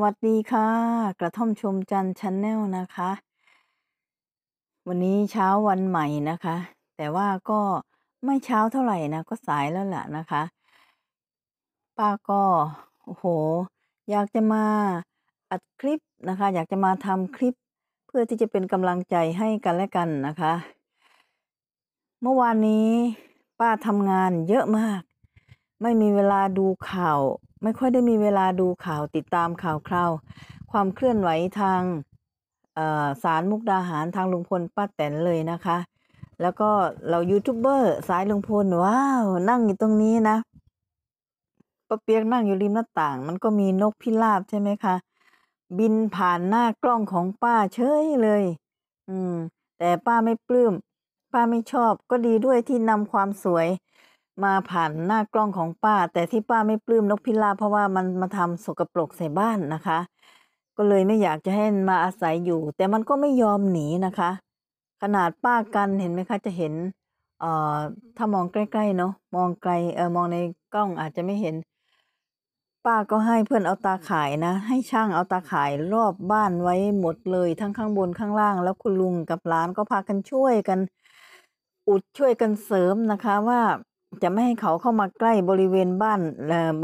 วัสดีค่ะกระท่อมชมจันชันแนลนะคะ วันนี้เช้าวันใหม่นะคะ แต่ว่าก็ไม่เช้าเท่าไหร่นะ ก็สายแล้วแหละนะคะป้าก็โอ้โห อยากจะมาอัดคลิปนะคะ อยากจะมาทำคลิป เพื่อที่จะเป็นกำลังใจให้กันและกันนะคะ เมื่อวานนี้ป้าทำงานเยอะมากไม่มีเวลาดูข่าว ไม่ค่อยได้มีเวลาดูข่าวติดตามข่าวคราวความเคลื่อนไหวทางสารมุกดาหารทางลุงพลป้าแตนเลยนะคะ แล้วก็เรายูทูบเบอร์สายลุงพลว้าว นั่งอยู่ตรงนี้นะป้าเปียกนั่งอยู่ริมหน้าต่าง มันก็มีนกพิราบใช่ไหมคะ บินผ่านหน้ากล้องของป้าเฉยเลย อืม แต่ป้าไม่ปลื้มป้าไม่ชอบก็ดีด้วยที่นำความสวยมาผ่านหน้ากล้องของป้า แต่ที่ป้าไม่ปลื้มนกพิราบเพราะว่ามันมาทำสกปรกใส่บ้านนะคะ ก็เลยไม่อยากจะให้มาอาศัยอยู่ แต่มันก็ไม่ยอมหนีนะคะ ขนาดป้ากันเห็นไหมคะ จะเห็นเอ่อถ้ามองใกล้ ๆ เนาะมองไกลเออมองในกล้องอาจจะไม่เห็น ป้าก็ให้เพื่อนเอาตาข่ายนะ ให้ช่างเอาตาข่ายรอบบ้านไว้หมดเลยทั้งข้างบนข้างล่าง แล้วคุณลุงกับหลานก็พากันช่วยกัน อุดช่วยกันเสริมนะคะว่าจะไม่ให้เขาเข้ามาใกล้บริเวณบ้าน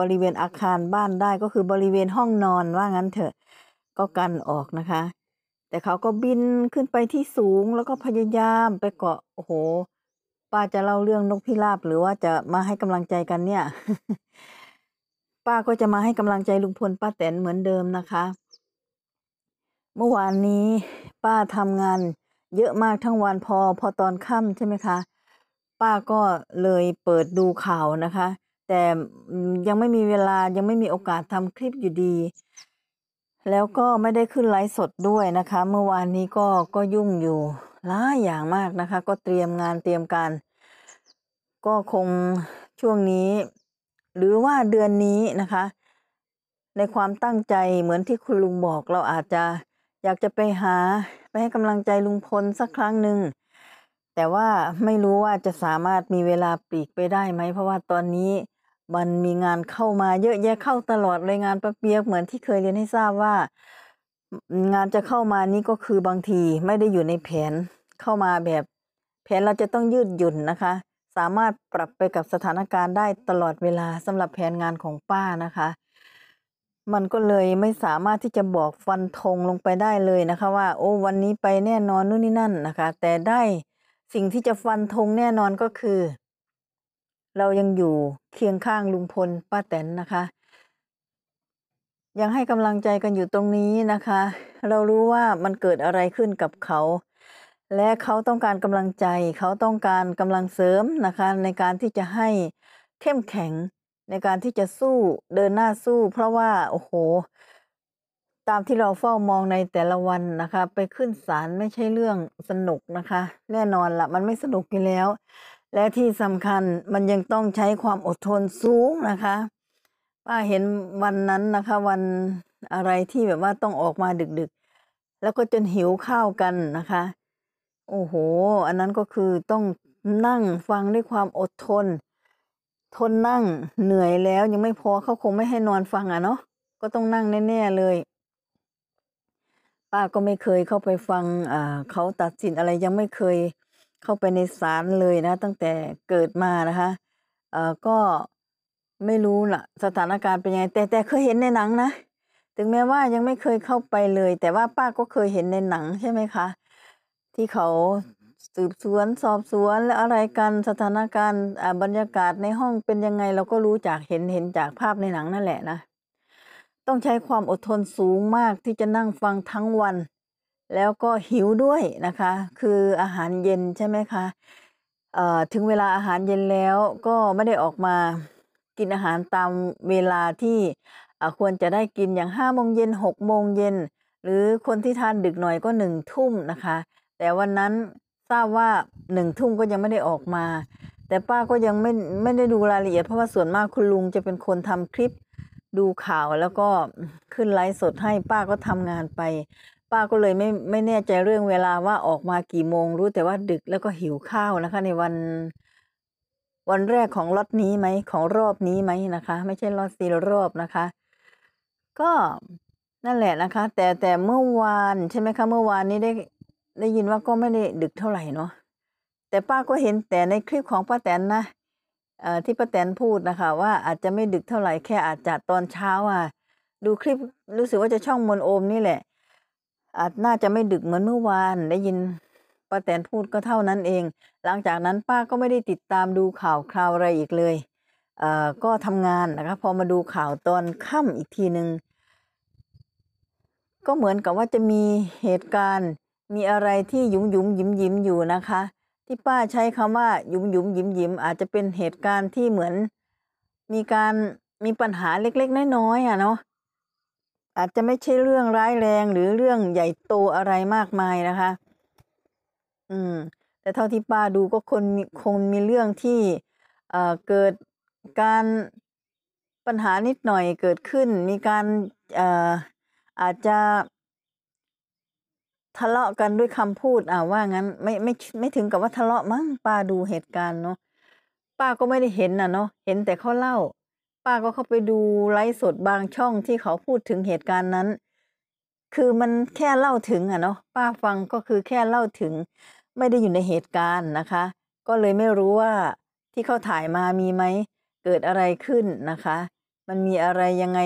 บริเวณอาคารบ้านได้ก็คือบริเวณห้องนอนว่างั้นเถอะก็กันออกนะคะ แต่เขาก็บินขึ้นไปที่สูงแล้วก็พยายามไปเกาะโอ้โห ป้าจะเล่าเรื่องนกพิราบ หรือว่าจะมาให้กำลังใจกันเนี่ย ป้าก็จะมาให้กำลังใจลุงพลป้าแตนเหมือนเดิมนะคะ เมื่อวานนี้ป้าทำงานเยอะมากทั้งวันพอพอตอนค่ำใช่ไหมคะป้าก็เลยเปิดดูข่าวนะคะ แต่ยังไม่มีเวลายังไม่มีโอกาสทำคลิปอยู่ดี แล้วก็ไม่ได้ขึ้นไลฟ์สดด้วยนะคะ เมื่อวานนี้ก็ก็ยุ่งอยู่หลายอย่างมากนะคะ ก็เตรียมงานเตรียมการก็คงช่วงนี้หรือว่าเดือนนี้นะคะ ในความตั้งใจเหมือนที่คุณลุงบอกเราอาจจะอยากจะไปหาไปให้กำลังใจลุงพลสักครั้งหนึ่งแต่ว่าไม่รู้ว่าจะสามารถมีเวลาปลีกไปได้ไหมเพราะว่าตอนนี้มันมีงานเข้ามาเยอะแยะเข้าตลอดเลยงานประเปียกเหมือนที่เคยเรียนให้ทราบว่า งานจะเข้ามานี้ก็คือบางที ไม่ได้อยู่ในแผนเข้ามาแบบแผนเราจะต้องยืดหยุ่นนะคะ สามารถปรับไปกับสถานการณ์ได้ตลอดเวลาสำหรับแผนงานของป้านะคะ มันก็เลยไม่สามารถที่จะบอกฟันธงลงไปได้เลยนะคะ ว่า โอ้ วันนี้ไปแน่นอนนู่นนี่นั่นนะคะ แต่ได้สิ่งที่จะฟันธงแน่นอนก็คือ เรายังอยู่เคียงข้างลุงพลป้าแตน นะคะ ยังให้กำลังใจกันอยู่ตรงนี้นะคะ เรารู้ว่ามันเกิดอะไรขึ้นกับเขา และเขาต้องการกำลังใจ เขาต้องการกำลังเสริมนะคะ ในการที่จะให้เข้มแข็งในการที่จะสู้เดินหน้าสู้ เพราะว่าโอ้โหตามที่เราเฝ้ามองในแต่ละวันนะคะ ไปขึ้นศาลไม่ใช่เรื่องสนุกนะคะ แน่นอนละมันไม่สนุกอยู่แล้ว และที่สำคัญมันยังต้องใช้ความอดทนสูงนะคะ ป้าเห็นวันนั้นนะคะ วันอะไรที่แบบว่าต้องออกมาดึกๆ แล้วก็จนหิวข้าวกันนะคะ โอ้โห อันนั้นก็คือต้องนั่งฟังด้วยความอดทน ทนนั่งเหนื่อยแล้ว ยังไม่พอเขาคงไม่ให้นอนฟังอ่ะเนาะก็ต้องนั่งแน่ๆเลยป้าก็ไม่เคยเข้าไปฟังอ่าเขาตัดสินอะไรยังไม่เคยเข้าไปในศาลเลยนะตั้งแต่เกิดมานะคะเอ่อก็ไม่รู้ล่ะสถานการณ์เป็นยังไงแต่แต่เคยเห็นในหนังนะ ถึงแม้ว่ายังไม่เคยเข้าไปเลย แต่ว่าป้าก็เคยเห็นในหนังใช่ไหมคะ ที่เขาสืบสวนสอบสวนและอะไรกันสถานการณ์บรรยากาศในห้องเป็นยังไง เราก็รู้จากเห็นเห็นจากภาพในหนังนั่นแหละนะต้องใช้ความอดทนสูงมากที่จะนั่งฟังทั้งวัน แล้วก็หิวด้วยนะคะ คืออาหารเย็นใช่ไหมคะถึงเวลาอาหารเย็นแล้วก็ไม่ได้ออกมากินอาหารตามเวลาที่ควรจะได้กินอย่าง5้าโมงเย็น6กโมงเย็นหรือคนที่ทานดึกหน่อยก็หนึ่งทุ่มนะคะ แต่วันนั้นทราบว่าหนึ่งทุ่มก็ยังไม่ได้ออกมา แต่ป้าก็ยังไม่ไม่ได้ดูรายละเอียดเพราะว่าส่วนมากคุณลุงจะเป็นคนทำคลิปดูข่าวแล้วก็ขึ้นไลฟ์สดให้ป้าก็ทำงานไปป้าก็เลยไม่ไม่แน่ใจเรื่องเวลาว่าออกมากี่โมง รู้แต่ว่าดึกแล้วก็หิวข้าวนะคะในวัน วันแรกของรอตนี้ไหมของรอบนี้ไหมนะคะ ไม่ใช่รอตสี่รอบนะคะ ก็นั่นแหละนะคะ แต่แต่เมื่อวานใช่ไหมคะเมื่อวานนี้ได้ได้ยินว่าก็ไม่ได้ดึกเท่าไหร่เนาะแต่ป้าก็เห็นแต่ในคลิปของป้าแตนนะที่ป้าแตนพูดนะคะว่าอาจจะไม่ดึกเท่าไหร่แค่อาจจะตอนเช้าอ่ะ ดูคลิปรู้สึกว่าจะช่องมนโอมนี่แหละ อาจน่าจะไม่ดึกเหมือนเมื่อวานได้ยินป้าแตนพูดก็เท่านั้นเอง หลังจากนั้นป้าก็ไม่ได้ติดตามดูข่าวคราวอะไรอีกเลยเอ่อก็ทำงานนะคะพอมาดูข่าวตอนค่ำอีกทีหนึ่งก็เหมือนกับว่าจะมีเหตุการณ์มีอะไรที่หยุมหยุมยิ้มยิ้มอยู่นะคะที่ป้าใช้คำว่าหยุมหยุมยิ้มยิ้มอาจจะเป็นเหตุการณ์ที่เหมือน มีการมีปัญหาเล็กๆน้อยๆอ่ะเนาะอาจจะไม่ใช่เรื่องร้ายแรง หรือเรื่องใหญ่โตอะไรมากมายนะคะ อืม แต่เท่าที่ป้าดูก็คนคงมีเรื่องที่เอ่อเกิดการปัญหานิดหน่อยเกิดขึ้น มีการเอ่ออาจจะทะเลาะกันด้วยคำพูดอ่าว่างั้นไม่ไม่ไม่ถึงกับว่าทะเลาะมั้งป้าดูเหตุการณ์เนาะป้าก็ไม่ได้เห็นน่ะเนาะเห็นแต่เขาเล่าป้าก็เข้าไปดู ไลฟ์สดบางช่องที่เขาพูดถึงเหตุการณ์นั้น คือมันแค่เล่าถึงอ่ะเนาะป้าฟังก็คือแค่เล่าถึง ไม่ได้อยู่ในเหตุการณ์นะคะ ก็เลยไม่รู้ว่าที่เขาถ่ายมามีไหมเกิดอะไรขึ้นนะคะ มันมีอะไรยังไง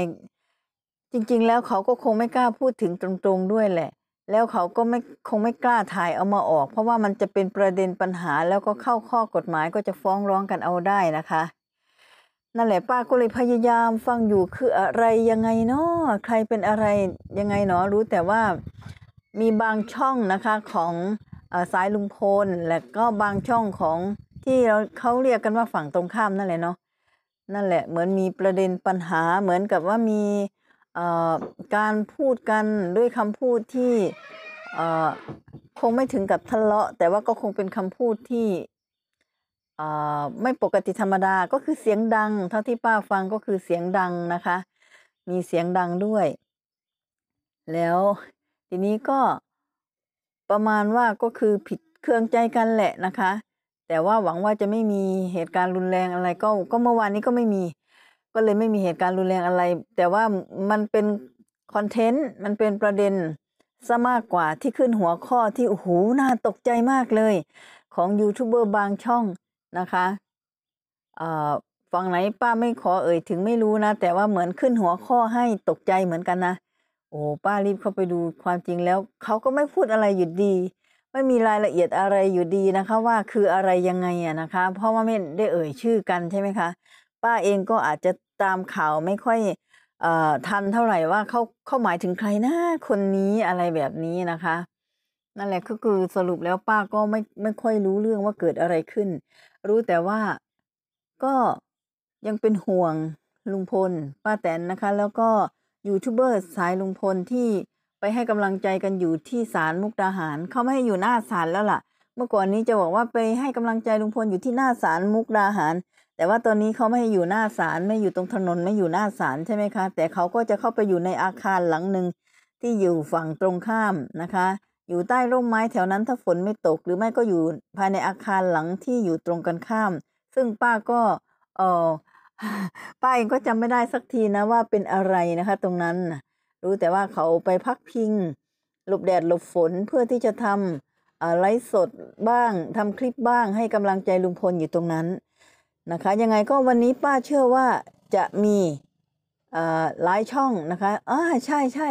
จริง ๆ แล้วเขาก็คงไม่กล้าพูดถึงตรงๆด้วยแหละแล้วเขาก็ไม่คงไม่กล้า ถ่ายเอามาออก เพราะว่ามันจะเป็นประเด็นปัญหาแล้วก็เข้าข้อกฎหมายก็จะฟ้องร้องกันเอาได้นะคะ นั่นแหละป้าก็เลยพยายามฟังอยู่คืออะไรยังไงเนาะใครเป็นอะไรยังไงเนาะรู้แต่ว่ามีบางช่องนะคะของอสายลุงพล และก็บางช่องของที่เราเขาเรียกกันว่าฝั่งตรงข้ามนั่นแหละเนาะนั่นแหละเหมือนมีประเด็นปัญหาเหมือนกับว่ามีการพูดกันด้วยคำพูดที่คงไม่ถึงกับทะเลาะ แต่ว่าก็คงเป็นคำพูดที่ไม่ปกติธรรมดาก็คือเสียงดัง เท่าที่ป้าฟังก็คือเสียงดังนะคะมีเสียงดังด้วย แล้วทีนี้ก็ประมาณว่าก็คือผิดเครื่องใจกันแหละนะคะ แต่ว่าหวังว่าจะไม่มีเหตุการณ์รุนแรงอะไรก็ก็เมื่อวานนี้ก็ไม่มีก็เลยไม่มีเหตุการณ์รุนแรงอะไร แต่ว่ามันเป็นคอนเทนต์ มันเป็นประเด็นซะมากกว่าที่ขึ้นหัวข้อที่โอ้โห น่าตกใจมากเลย ของยูทูบเบอร์บางช่องนะคะฝั่งไหนป้าไม่ขอเอ่ยถึงไม่รู้นะ แต่ว่าเหมือนขึ้นหัวข้อให้ตกใจเหมือนกันนะ โอ้ป้ารีบเข้าไปดูความจริงแล้วเขาก็ไม่พูดอะไรอยู่ดี ไม่มีรายละเอียดอะไรอยู่ดีนะคะ ว่าคืออะไรยังไงอะนะคะ เพราะว่าไม่ได้เอ่ยชื่อกันใช่ไหมคะ ป้าเองก็อาจจะตามข่าวไม่ค่อยทันเท่าไหร่ว่าเขาเขาหมายถึงใครนะคนนี้อะไรแบบนี้นะคะ นั่นแหละก็คือสรุปแล้วป้าก็ไม่ไม่ค่อยรู้เรื่องว่าเกิดอะไรขึ้น รู้แต่ว่าก็ยังเป็นห่วงลุงพลป้าแตนนะคะ แล้วก็ยูทูบเบอร์สายลุงพลที่ไปให้กำลังใจกันอยู่ที่ศาลมุกดาหารเขาไม่ให้อยู่หน้าศาลแล้วล่ะเมื่อก่อนนี้จะบอกว่าไปให้กำลังใจลุงพลอยู่ที่หน้าศาลมุกดาหารแต่ว่าตอนนี้เขาไม่ให้อยู่หน้าศาลไม่อยู่ตรงถนนไม่อยู่หน้าศาลใช่ไหมคะ แต่เขาก็จะเข้าไปอยู่ในอาคารหลังหนึ่งที่อยู่ฝั่งตรงข้ามนะคะ อยู่ใต้ร่มไม้แถวนั้นถ้าฝนไม่ตก หรือไม่ก็อยู่ภายในอาคารหลังที่อยู่ตรงกันข้าม ซึ่งป้าก็เออป้าเองก็จำไม่ได้สักทีนะว่าเป็นอะไรนะคะ ตรงนั้นรู้แต่ว่าเขาไปพักพิงหลบแดดหลบฝนเพื่อที่จะทำไลฟ์สดบ้างทำคลิปบ้างให้กำลังใจลุงพลอยู่ตรงนั้นนะคะยังไงก็วันนี้ป้าเชื่อว่าจะมีหลายช่องนะคะอ่าใช่ใช่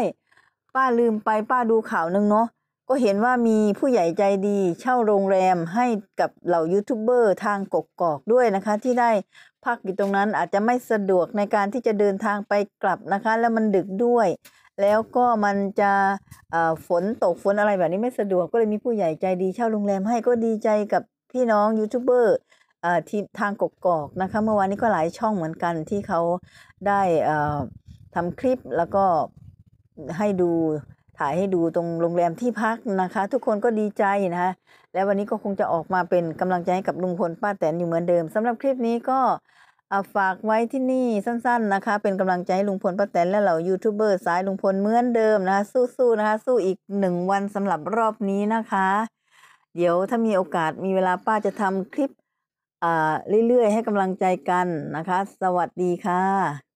ป้าลืมไปป้าดูข่าวนึงเนาะก็เห็นว่ามีผู้ใหญ่ใจดีเช่าโรงแรมให้กับเหล่ายูทูบเบอร์ทางกกอกด้วยนะคะ ที่ได้พักอยู่ตรงนั้นอาจจะไม่สะดวกในการที่จะเดินทางไปกลับนะคะ แล้วมันดึกด้วย แล้วก็มันจะฝนตกฝนอะไรแบบนี้ไม่สะดวกก็เลยมีผู้ใหญ่ใจดี เช่าโรงแรมให้ก็ดีใจกับพี่น้องยูทูบเบอร์ทีทางกกอกนะคะ เมื่อวานนี้ก็หลายช่องเหมือนกันที่เขาได้ทำคลิปแล้วก็ให้ดูถ่ายให้ดูตรงโรงแรมที่พักนะคะ ทุกคนก็ดีใจนะคะและวันนี้ก็คงจะออกมาเป็นกำลังใจให้กับลุงพลป้าแตนอยู่เหมือนเดิมสำหรับคลิปนี้ก็ฝากไว้ที่นี่สั้นๆนะคะเป็นกำลังใจให้ลุงพลป้าแตนและเหล่ายูทูบเบอร์สายลุงพลเหมือนเดิมนะคะสู้ๆนะคะ สู้อีกหนึ่งวันสำหรับรอบนี้นะคะ เดี๋ยวถ้ามีโอกาสมีเวลาป้าจะทำคลิปเรื่อยๆให้กำลังใจกันนะคะ สวัสดีค่ะ